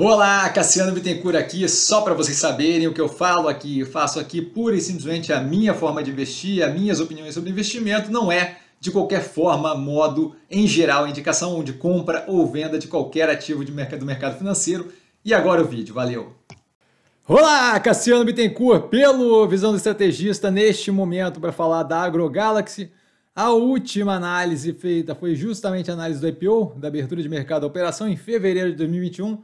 Olá, Cassiano Bittencourt aqui, só para vocês saberem o que eu falo aqui, eu faço aqui pura e simplesmente a minha forma de investir, as minhas opiniões sobre investimento, não é de qualquer forma, modo, em geral, indicação de compra ou venda de qualquer ativo de mercado, do mercado financeiro. E agora o vídeo, valeu! Olá, Cassiano Bittencourt, pelo Visão do Estrategista, neste momento para falar da AgroGalaxy. A última análise feita foi justamente a análise do IPO, da abertura de mercado da operação em fevereiro de 2021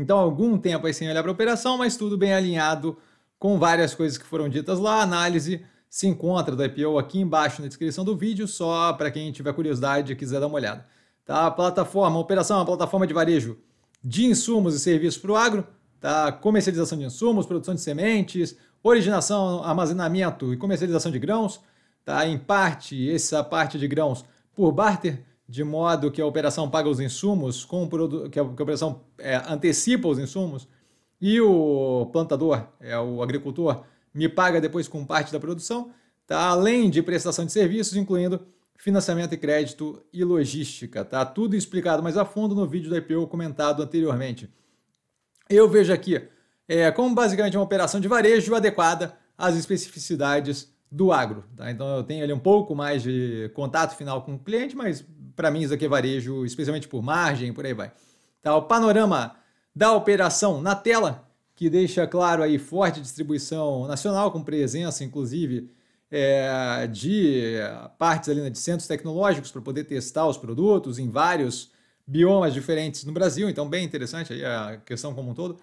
então, algum tempo aí sem olhar para a operação, mas tudo bem alinhado com várias coisas que foram ditas lá. A análise se encontra da IPO aqui embaixo na descrição do vídeo, só para quem tiver curiosidade e quiser dar uma olhada. Tá? A plataforma, a operação é uma plataforma de varejo de insumos e serviços para o agro, tá? comercialização de insumos, produção de sementes, originação, armazenamento e comercialização de grãos. Tá? Em parte, essa parte de grãos por barter, de modo que a operação paga os insumos, com que, a, que a operação é, antecipa os insumos, e o plantador, é, o agricultor, me paga depois com parte da produção, tá? além de prestação de serviços, incluindo financiamento e crédito e logística. Tá tudo explicado mais a fundo no vídeo da IPO comentado anteriormente. Eu vejo aqui é, como basicamente é uma operação de varejo adequada às especificidades do agro. Tá? Então eu tenho ali um pouco mais de contato final com o cliente, mas para mim isso aqui é varejo, especialmente por margem, por aí vai. Tá, o panorama da operação na tela, que deixa claro aí forte distribuição nacional, com presença, inclusive, é, de partes ali né, de centros tecnológicos para poder testar os produtos em vários biomas diferentes no Brasil. Então, bem interessante aí a questão como um todo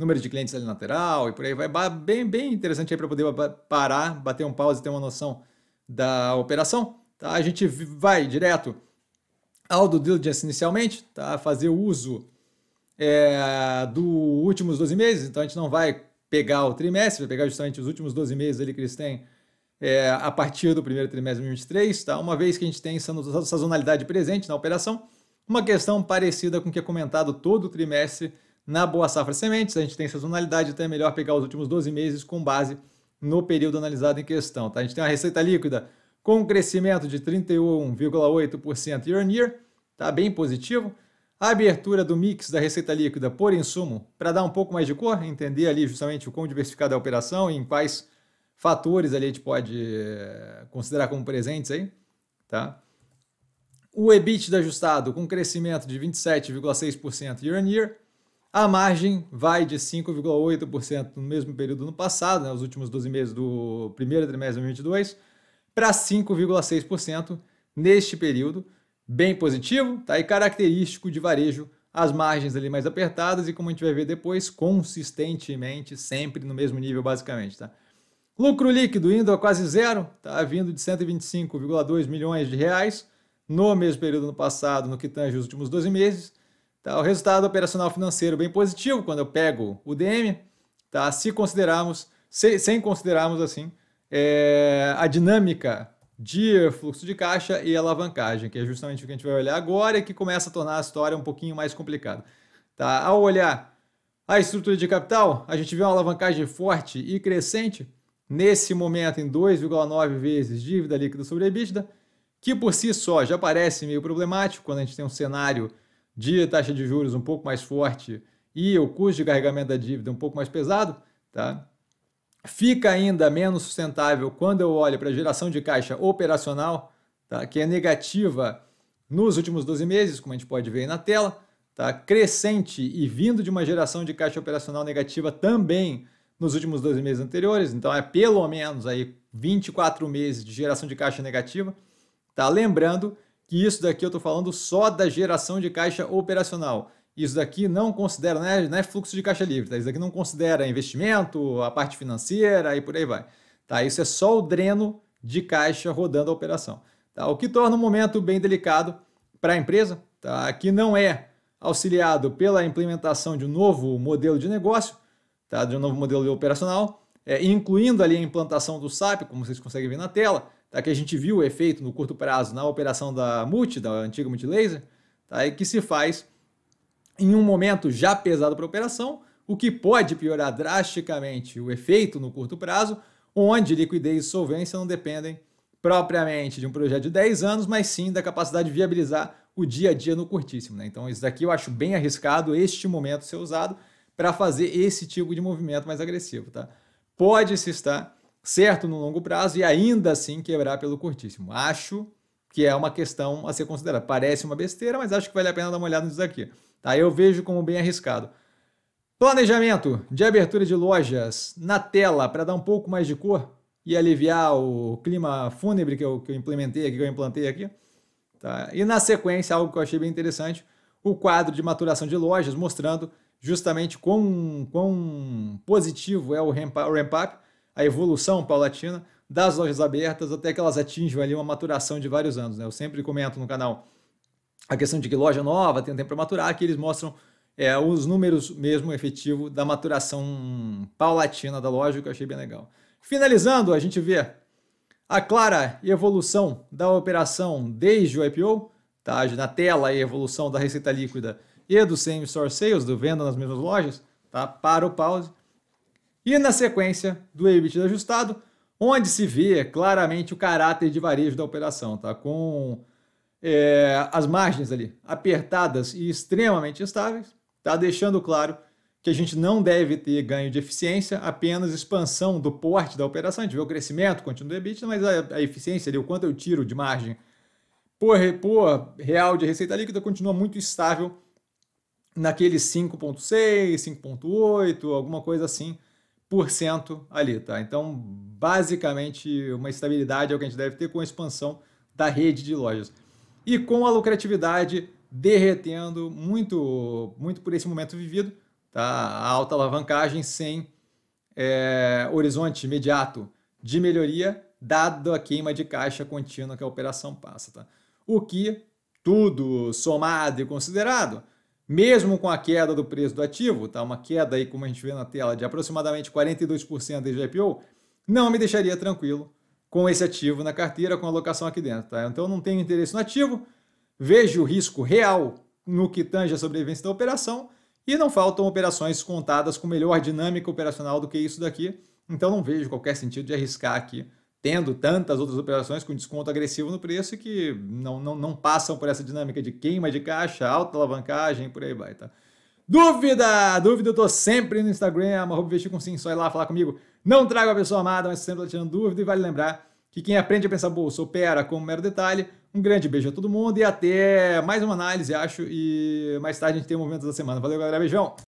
número de clientes ali lateral e por aí vai. Bem, bem interessante aí para poder parar, bater um pause e ter uma noção da operação. Tá? A gente vai direto ao do diligence inicialmente, tá? fazer uso é, dos últimos 12 meses, então a gente não vai pegar o trimestre, vai pegar justamente os últimos 12 meses ali que eles têm é, a partir do primeiro trimestre de 2023, tá? uma vez que a gente tem sazonalidade presente na operação, uma questão parecida com o que é comentado todo o trimestre na Boa Safra Sementes, a gente tem sazonalidade, então é melhor pegar os últimos 12 meses com base no período analisado em questão. Tá? A gente tem uma receita líquida com um crescimento de 31,8% year on year, tá bem positivo. A abertura do mix da receita líquida por insumo, para dar um pouco mais de cor, entender ali justamente o quão diversificada é a operação e em quais fatores ali a gente pode eh, considerar como presentes aí, tá? O EBITDA ajustado com crescimento de 27,6% year on year, a margem vai de 5,8% no mesmo período no passado, né, os últimos 12 meses do primeiro trimestre de 2022, para 5,6% neste período, bem positivo, tá? E característico de varejo, as margens ali mais apertadas e como a gente vai ver depois, consistentemente, sempre no mesmo nível basicamente, tá? Lucro líquido indo a quase zero, tá vindo de 125,2 milhões de reais no mesmo período no passado, no que tange os últimos 12 meses, Tá, o resultado operacional financeiro bem positivo quando eu pego o DM, tá? se considerarmos, se, sem considerarmos assim, é, a dinâmica de fluxo de caixa e alavancagem, que é justamente o que a gente vai olhar agora e que começa a tornar a história um pouquinho mais complicada. Tá? Ao olhar a estrutura de capital, a gente vê uma alavancagem forte e crescente, nesse momento em 2,9 vezes dívida líquida sobre a EBITDA, que por si só já parece meio problemático quando a gente tem um cenário de taxa de juros um pouco mais forte e o custo de carregamento da dívida um pouco mais pesado, tá? Fica ainda menos sustentável quando eu olho para a geração de caixa operacional, tá? que é negativa nos últimos 12 meses, como a gente pode ver aí na tela, tá? crescente e vindo de uma geração de caixa operacional negativa também nos últimos 12 meses anteriores, então é pelo menos aí 24 meses de geração de caixa negativa. Tá? Lembrando que isso daqui eu estou falando só da geração de caixa operacional. Isso daqui não considera, não é, não é fluxo de caixa livre, tá? isso daqui não considera investimento, a parte financeira e por aí vai. Tá? Isso é só o dreno de caixa rodando a operação. Tá? O que torna um momento bem delicado para a empresa, tá? que não é auxiliado pela implementação de um novo modelo de negócio, tá? de um novo modelo operacional, é, incluindo ali a implantação do SAP, como vocês conseguem ver na tela, tá? que a gente viu o efeito no curto prazo na operação da Multi, da antiga Multilaser, tá? e que se faz em um momento já pesado para a operação, o que pode piorar drasticamente o efeito no curto prazo, onde liquidez e solvência não dependem propriamente de um projeto de 10 anos, mas sim da capacidade de viabilizar o dia a dia no curtíssimo. Né? Então, isso daqui eu acho bem arriscado este momento ser usado para fazer esse tipo de movimento mais agressivo. Tá? Pode se estar certo no longo prazo e ainda assim quebrar pelo curtíssimo. Acho que é uma questão a ser considerada. Parece uma besteira, mas acho que vale a pena dar uma olhada nisso daqui. Tá? Eu vejo como bem arriscado. Planejamento de abertura de lojas na tela para dar um pouco mais de cor e aliviar o clima fúnebre que eu, que eu implementei aqui, que eu implantei aqui. Tá? E na sequência, algo que eu achei bem interessante, o quadro de maturação de lojas, mostrando justamente quão, quão positivo é o ramp-up a evolução paulatina das lojas abertas até que elas atinjam ali uma maturação de vários anos. Né? Eu sempre comento no canal a questão de que loja nova tem um tempo para maturar, que eles mostram é, os números mesmo efetivo da maturação paulatina da loja, que eu achei bem legal. Finalizando, a gente vê a clara evolução da operação desde o IPO, tá? na tela a evolução da receita líquida e do same store sales, do venda nas mesmas lojas, tá? para o pause e na sequência do EBITDA ajustado, onde se vê claramente o caráter de varejo da operação, tá? com é, as margens ali apertadas e extremamente estáveis, tá deixando claro que a gente não deve ter ganho de eficiência, apenas expansão do porte da operação. A gente vê o crescimento contínuo do EBITDA, mas a, a eficiência ali, o quanto eu tiro de margem por, por real de receita líquida continua muito estável naqueles 5.6, 5.8, alguma coisa assim, 0,5% ali, tá? Então, basicamente, uma estabilidade é o que a gente deve ter com a expansão da rede de lojas. E com a lucratividade derretendo muito, muito por esse momento vivido, tá? A alta alavancagem sem é, horizonte imediato de melhoria, dado a queima de caixa contínua que a operação passa, tá? O que tudo somado e considerado mesmo com a queda do preço do ativo, tá? uma queda aí, como a gente vê na tela, de aproximadamente 42% desde o IPO, não me deixaria tranquilo com esse ativo na carteira, com a alocação aqui dentro. Tá? Então, não tenho interesse no ativo, vejo o risco real no que tange a sobrevivência da operação e não faltam operações contadas com melhor dinâmica operacional do que isso daqui. Então, não vejo qualquer sentido de arriscar aqui tendo tantas outras operações com desconto agressivo no preço que não, não, não passam por essa dinâmica de queima de caixa, alta alavancagem, por aí vai, tá? Dúvida! Dúvida, eu tô sempre no Instagram, arroba com sim, só ir lá falar comigo. Não trago a pessoa amada, mas sempre tô tirando dúvida e vale lembrar que quem aprende a pensar bolsa opera como um mero detalhe. Um grande beijo a todo mundo e até mais uma análise, acho, e mais tarde a gente tem o movimento da semana. Valeu, galera, beijão!